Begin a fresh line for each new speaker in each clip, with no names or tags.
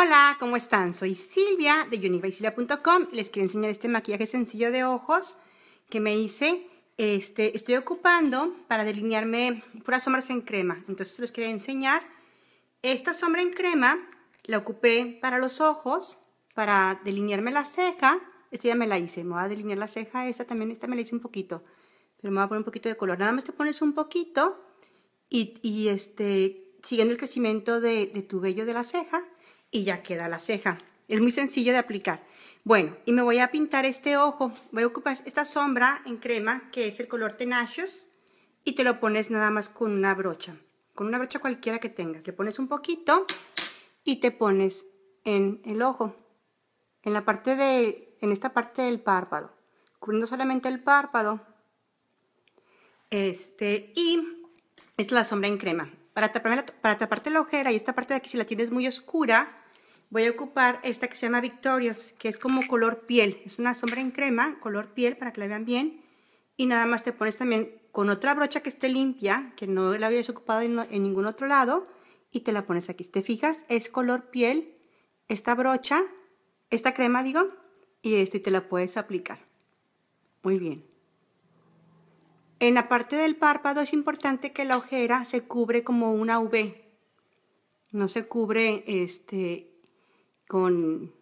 Hola, ¿cómo están? Soy Silvia de y Les quiero enseñar este maquillaje sencillo de ojos que me hice. Este, estoy ocupando para delinearme puras sombras en crema. Entonces les quería enseñar. Esta sombra en crema la ocupé para los ojos, para delinearme la ceja. Esta ya me la hice. Me voy a delinear la ceja. Esta también, esta me la hice un poquito. Pero me voy a poner un poquito de color. Nada más te pones un poquito y, y este, siguiendo el crecimiento de, de tu vello de la ceja y ya queda la ceja. Es muy sencillo de aplicar. Bueno, y me voy a pintar este ojo. Voy a ocupar esta sombra en crema, que es el color Tenacious, y te lo pones nada más con una brocha. Con una brocha cualquiera que tengas. Le pones un poquito y te pones en el ojo. En, la parte de, en esta parte del párpado. Cubriendo solamente el párpado. Este, y es la sombra en crema. Para, para taparte la ojera y esta parte de aquí, si la tienes muy oscura, voy a ocupar esta que se llama Victorious, que es como color piel. Es una sombra en crema, color piel, para que la vean bien. Y nada más te pones también con otra brocha que esté limpia, que no la habías ocupado en, ningún otro lado, y te la pones aquí. te fijas, es color piel esta brocha, esta crema, digo, y este te la puedes aplicar. Muy bien. En la parte del párpado es importante que la ojera se cubre como una V. No se cubre este, con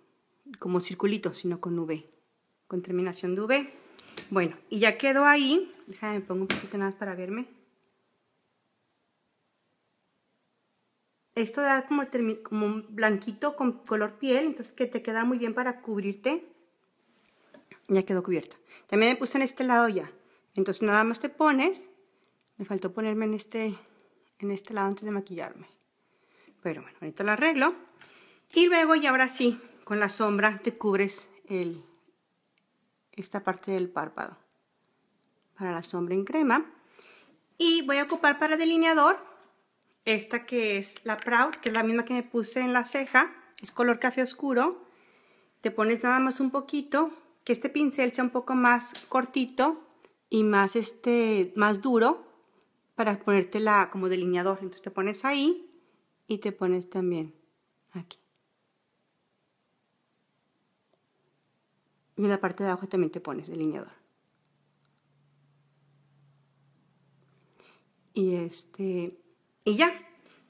como circulito, sino con V, con terminación de V. Bueno, y ya quedó ahí. Déjame, pongo un poquito nada más para verme. Esto da como, como un blanquito con color piel, entonces que te queda muy bien para cubrirte. Ya quedó cubierto, También me puse en este lado ya. Entonces nada más te pones. Me faltó ponerme en este, en este lado antes de maquillarme. Pero bueno, ahorita lo arreglo. Y luego, y ahora sí, con la sombra te cubres el, esta parte del párpado para la sombra en crema. Y voy a ocupar para delineador esta que es la Proud, que es la misma que me puse en la ceja. Es color café oscuro. Te pones nada más un poquito, que este pincel sea un poco más cortito y más, este, más duro para ponértela como delineador. Entonces te pones ahí y te pones también aquí. Y en la parte de abajo también te pones delineador. Y este, y ya,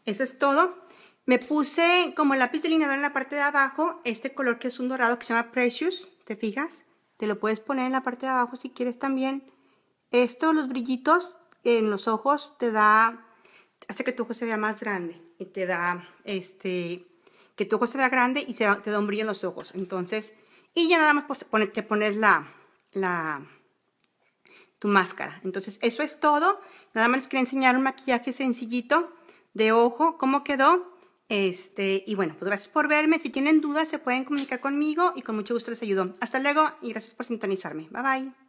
eso es todo. Me puse como lápiz delineador en la parte de abajo este color que es un dorado que se llama Precious, ¿te fijas? Te lo puedes poner en la parte de abajo si quieres también. Esto, los brillitos en los ojos te da, hace que tu ojo se vea más grande y te da, este, que tu ojo se vea grande y te da un brillo en los ojos. Entonces, y ya nada más te pones la, la, tu máscara. Entonces, eso es todo. Nada más les quería enseñar un maquillaje sencillito de ojo, cómo quedó. Este, y bueno, pues gracias por verme. Si tienen dudas, se pueden comunicar conmigo y con mucho gusto les ayudo. Hasta luego y gracias por sintonizarme. Bye bye.